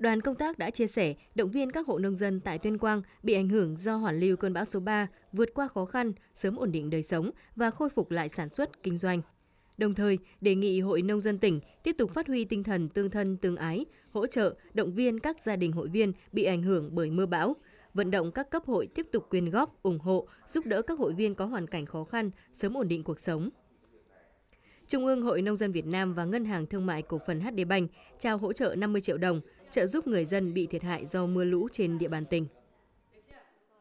Đoàn công tác đã chia sẻ, động viên các hộ nông dân tại Tuyên Quang bị ảnh hưởng do hoàn lưu cơn bão số 3 vượt qua khó khăn, sớm ổn định đời sống và khôi phục lại sản xuất, kinh doanh. Đồng thời, đề nghị Hội Nông dân tỉnh tiếp tục phát huy tinh thần tương thân tương ái, hỗ trợ, động viên các gia đình hội viên bị ảnh hưởng bởi mưa bão, vận động các cấp hội tiếp tục quyên góp, ủng hộ, giúp đỡ các hội viên có hoàn cảnh khó khăn, sớm ổn định cuộc sống. Trung ương Hội Nông dân Việt Nam và Ngân hàng Thương mại Cổ phần HD Bank trao hỗ trợ 50 triệu đồng trợ giúp người dân bị thiệt hại do mưa lũ trên địa bàn tỉnh.